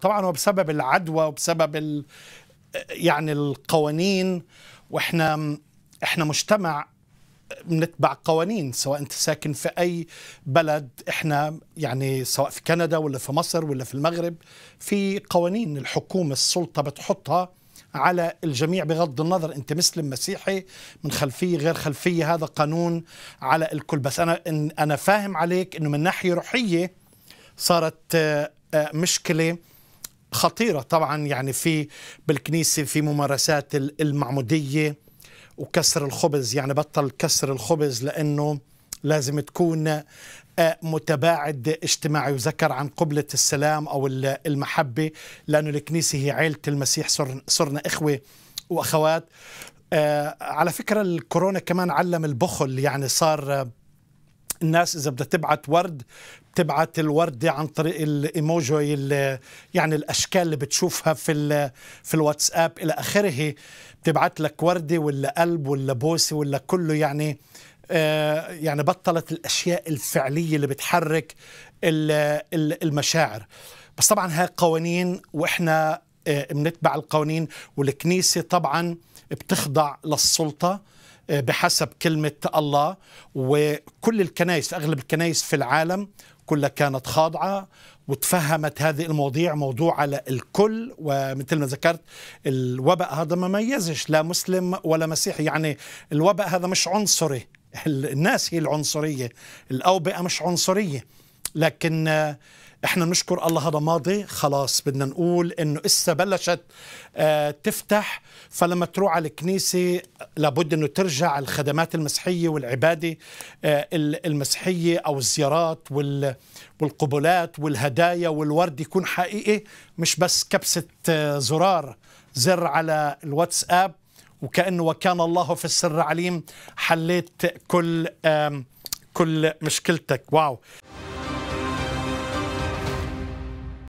طبعا هو بسبب العدوى وبسبب ال... يعني القوانين واحنا احنا مجتمع بنتبع قوانين سواء انت ساكن في اي بلد احنا يعني سواء في كندا ولا في مصر ولا في المغرب في قوانين الحكومه السلطه بتحطها على الجميع بغض النظر انت مسلم مسيحي من خلفيه غير خلفيه هذا قانون على الكل بس انا انا فاهم عليك انه من ناحيه روحيه صارت آه، آه، مشكله خطيرة طبعا يعني في بالكنيسة في ممارسات المعمودية وكسر الخبز يعني بطل كسر الخبز لأنه لازم تكون آه، متباعد اجتماعي وذكر عن قبلة السلام أو المحبة لأنه الكنيسة هي عيلة المسيح صرنا إخوة وأخوات آه، على فكرة الكورونا كمان علم البخل يعني صار الناس اذا بدها تبعت ورد بتبعت الوردة عن طريق الايموجي يعني الاشكال اللي بتشوفها في في الواتساب الى اخره بتبعت لك وردة ولا قلب ولا بوسة ولا كله يعني آه، يعني بطلت الاشياء الفعليه اللي بتحرك المشاعر بس طبعا هاي قوانين واحنا آه، بنتبع القوانين والكنيسة طبعا بتخضع للسلطة آه، بحسب كلمة الله وكل الكنائس أغلب الكنائس في العالم كلها كانت خاضعة وتفهمت هذه المواضيع موضوع على الكل ومثل ما ذكرت الوباء هذا ما ميزش لا مسلم ولا مسيحي يعني الوباء هذا مش عنصري الناس هي العنصرية الأوبئة مش عنصرية لكن آه، احنا نشكر الله هذا ماضي خلاص بدنا نقول انه اسا بلشت آه، تفتح فلما تروح على الكنيسه لابد انه ترجع الخدمات المسيحيه والعباده آه، المسيحيه او الزيارات والقبلات والهدايا والورد يكون حقيقي مش بس كبسه زرار زر على الواتساب وكانه وكان الله في السر عليم حليت كل كل مشكلتك واو